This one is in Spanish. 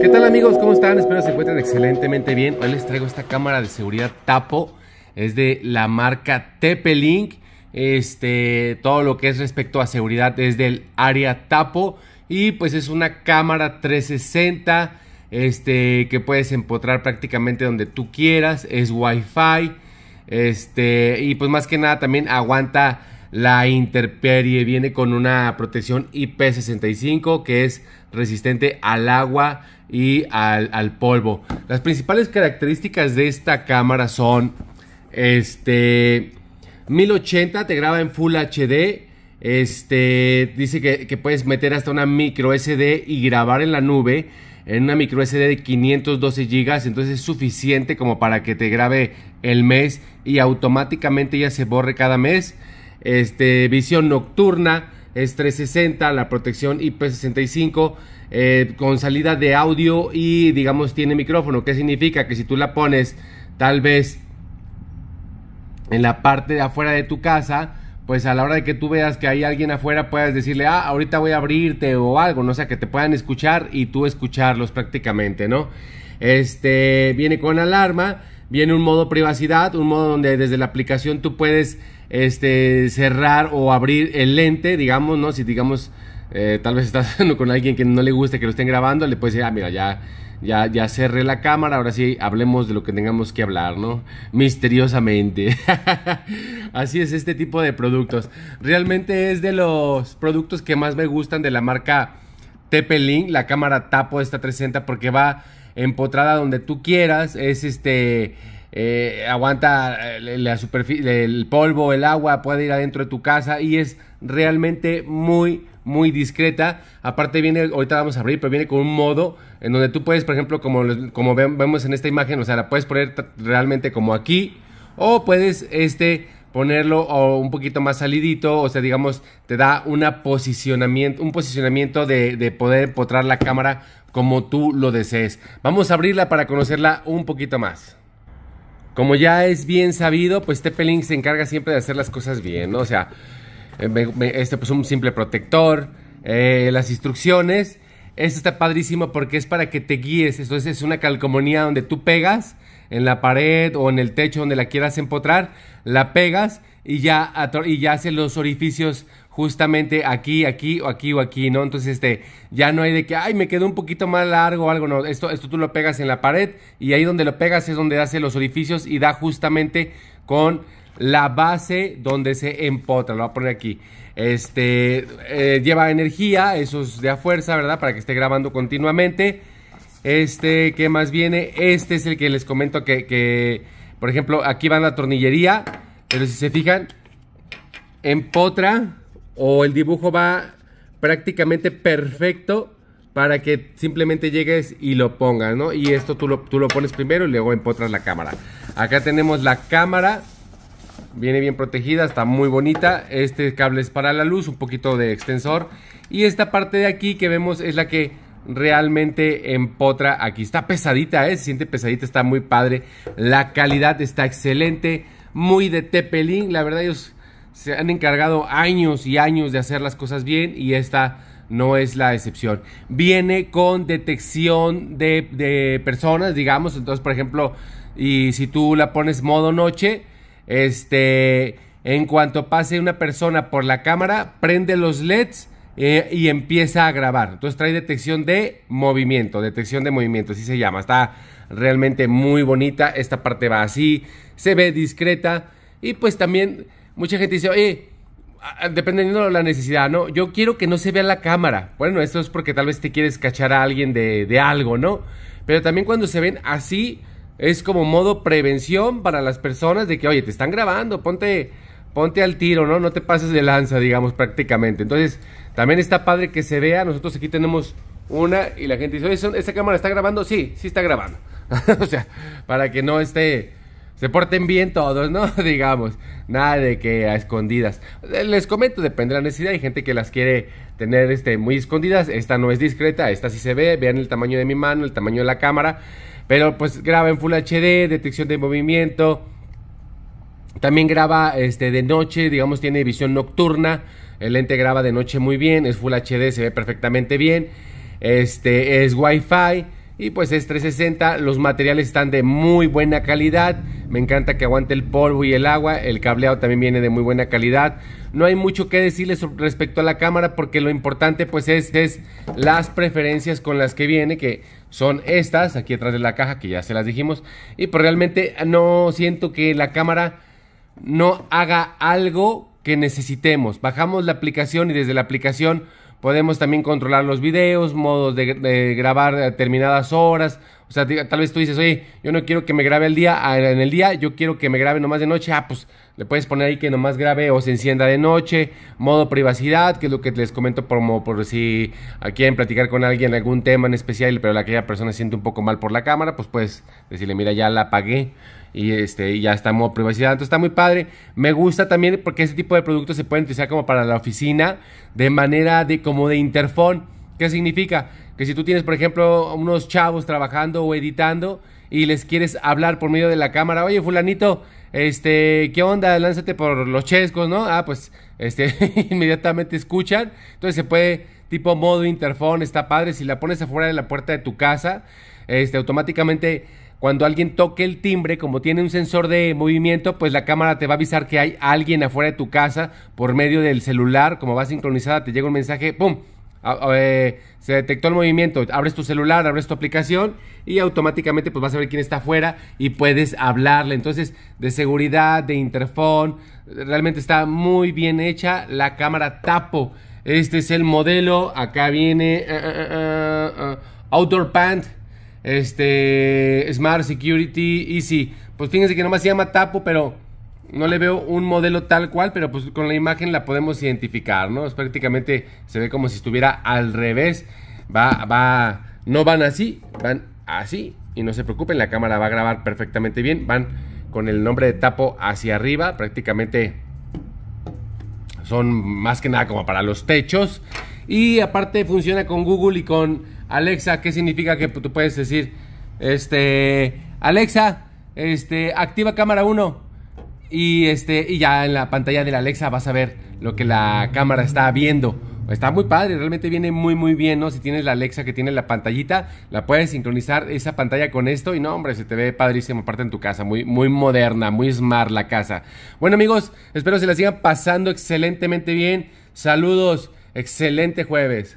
¿Qué tal amigos? ¿Cómo están? Espero se encuentren excelentemente bien. Hoy les traigo esta cámara de seguridad Tapo. Es de la marca Tepelink. Este, todo lo que es respecto a seguridad es del área Tapo. Y pues es una cámara 360. Este, que puedes empotrar prácticamente donde tú quieras. Es Wi-Fi. Este, y pues más que nada también aguanta la interperie viene con una protección IP65 que es resistente al agua y al, polvo. Las principales características de esta cámara son este 1080 te graba en Full HD. Este dice que, que puedes meter hasta una micro SD y grabar en la nube en una micro SD de 512 GB, entonces es suficiente como para que te grabe el mes y automáticamente ya se borre cada mes este, visión nocturna, es 360, la protección IP65, eh, con salida de audio y digamos tiene micrófono. ¿Qué significa? Que si tú la pones tal vez en la parte de afuera de tu casa, pues a la hora de que tú veas que hay alguien afuera puedes decirle, ah, ahorita voy a abrirte o algo, no o sea, que te puedan escuchar y tú escucharlos prácticamente, ¿no? Este, viene con alarma, viene un modo privacidad, un modo donde desde la aplicación tú puedes este, cerrar o abrir el lente, digamos, ¿no? Si digamos, eh, tal vez estás con alguien que no le gusta que lo estén grabando, le puedes decir, ah, mira, ya, ya, ya cerré la cámara, ahora sí hablemos de lo que tengamos que hablar, ¿no? Misteriosamente. Así es este tipo de productos. Realmente es de los productos que más me gustan de la marca tp la cámara Tapo esta 360, porque va empotrada donde tú quieras, es este eh, aguanta eh, la superficie, el polvo, el agua, puede ir adentro de tu casa y es realmente muy, muy discreta. Aparte viene, ahorita vamos a abrir, pero viene con un modo en donde tú puedes, por ejemplo, como, vemos en esta imagen, o sea, la puedes poner realmente como aquí o puedes este ponerlo un poquito más salidito, o sea, digamos, te da una posicionamiento, un posicionamiento de, de poder potrar la cámara como tú lo desees. Vamos a abrirla para conocerla un poquito más. Como ya es bien sabido, pues Tepelin se encarga siempre de hacer las cosas bien, ¿no? O sea, eh, este pues un simple protector, eh, las instrucciones. Esto está padrísimo porque es para que te guíes. Entonces es una calcomanía donde tú pegas en la pared o en el techo donde la quieras empotrar, la pegas y ya, y ya hace los orificios justamente aquí, aquí o aquí o aquí, ¿no? Entonces, este, ya no hay de que, ay, me quedó un poquito más largo o algo, no, esto, esto tú lo pegas en la pared y ahí donde lo pegas es donde hace los orificios y da justamente con la base donde se empotra, lo voy a poner aquí. Este, eh, lleva energía, eso es de a fuerza, ¿verdad? Para que esté grabando continuamente. Este, ¿qué más viene? Este es el que les comento que, que por ejemplo, aquí va la tornillería pero si se fijan, empotra o el dibujo va prácticamente perfecto para que simplemente llegues y lo pongas, ¿no? Y esto tú lo, tú lo pones primero y luego empotras la cámara. Acá tenemos la cámara, viene bien protegida, está muy bonita. Este cable es para la luz, un poquito de extensor. Y esta parte de aquí que vemos es la que realmente empotra aquí. Está pesadita, ¿eh? Se siente pesadita, está muy padre. La calidad está excelente muy de Tepelín. La verdad, ellos se han encargado años y años de hacer las cosas bien y esta no es la excepción. Viene con detección de, personas, digamos. Entonces, por ejemplo, y si tú la pones modo noche, este, en cuanto pase una persona por la cámara, prende los LEDs. Eh, y empieza a grabar. Entonces trae detección de movimiento, detección de movimiento, así se llama. Está realmente muy bonita. Esta parte va así, se ve discreta y pues también mucha gente dice, oye, dependiendo de la necesidad, ¿no? Yo quiero que no se vea la cámara. Bueno, esto es porque tal vez te quieres cachar a alguien de, algo, ¿no? Pero también cuando se ven así, es como modo prevención para las personas de que, oye, te están grabando, ponte, ponte al tiro, ¿no? No te pases de lanza, digamos, prácticamente. Entonces, también está padre que se vea. Nosotros aquí tenemos una y la gente dice, oye, ¿esa cámara está grabando? Sí, sí está grabando. o sea, para que no esté, se porten bien todos, ¿no? Digamos, nada de que a escondidas. Eh, les comento, depende de la necesidad. Hay gente que las quiere tener este, muy escondidas. Esta no es discreta, esta sí se ve. Vean el tamaño de mi mano, el tamaño de la cámara. Pero pues graba en Full HD, detección de movimiento. También graba este, de noche, digamos, tiene visión nocturna. El lente graba de noche muy bien, es Full HD, se ve perfectamente bien. Este es Wi-Fi. Y pues es 360, los materiales están de muy buena calidad. Me encanta que aguante el polvo y el agua. El cableado también viene de muy buena calidad. No hay mucho que decirles respecto a la cámara porque lo importante pues es, las preferencias con las que viene, que son estas aquí atrás de la caja que ya se las dijimos. Y pues realmente no siento que la cámara no haga algo que necesitemos. Bajamos la aplicación y desde la aplicación Podemos también controlar los videos, modos de, grabar determinadas horas. O sea, tal vez tú dices, oye, yo no quiero que me grabe el día, ah, en el día, yo quiero que me grabe nomás de noche. Ah, pues le puedes poner ahí que nomás grabe o se encienda de noche. Modo privacidad, que es lo que les comento como por si ah, quieren platicar con alguien algún tema en especial, pero la aquella persona se siente un poco mal por la cámara, pues puedes decirle, mira, ya la apagué y este ya está en modo privacidad. Entonces está muy padre. Me gusta también porque este tipo de productos se pueden utilizar como para la oficina de manera de como de interfón. ¿Qué significa? Que si tú tienes, por ejemplo, unos chavos trabajando o editando y les quieres hablar por medio de la cámara, oye, fulanito, este, ¿qué onda? Lánzate por los chescos, ¿no? Ah, pues, este, inmediatamente escuchan. Entonces se puede, tipo modo interfón, está padre. Si la pones afuera de la puerta de tu casa, este, automáticamente cuando alguien toque el timbre, como tiene un sensor de movimiento, pues la cámara te va a avisar que hay alguien afuera de tu casa por medio del celular, como va sincronizada, te llega un mensaje, ¡pum! Ah, ah, eh, se detectó el movimiento, abres tu celular, abres tu aplicación y automáticamente pues vas a ver quién está afuera y puedes hablarle. Entonces, de seguridad, de interfón, realmente está muy bien hecha la cámara Tapo. Este es el modelo, acá viene eh, eh, Outdoor Pant este, Smart Security Easy. Pues fíjense que nomás se llama TAPO pero no le veo un modelo tal cual, pero pues con la imagen la podemos identificar, ¿no? Es prácticamente se ve como si estuviera al revés. Va, va, no van así, van así. Y no se preocupen, la cámara va a grabar perfectamente bien. Van con el nombre de Tapo hacia arriba, prácticamente son más que nada como para los techos. Y aparte funciona con Google y con Alexa, ¿qué significa que tú puedes decir? Este, Alexa, este, activa cámara 1. Y este, y ya en la pantalla de la Alexa vas a ver lo que la cámara está viendo. Está muy padre, realmente viene muy muy bien, ¿no? Si tienes la Alexa que tiene la pantallita, la puedes sincronizar esa pantalla con esto y no, hombre, se te ve padrísimo, aparte en tu casa, muy, muy moderna, muy smart la casa. Bueno amigos, espero se la sigan pasando excelentemente bien. Saludos, excelente jueves.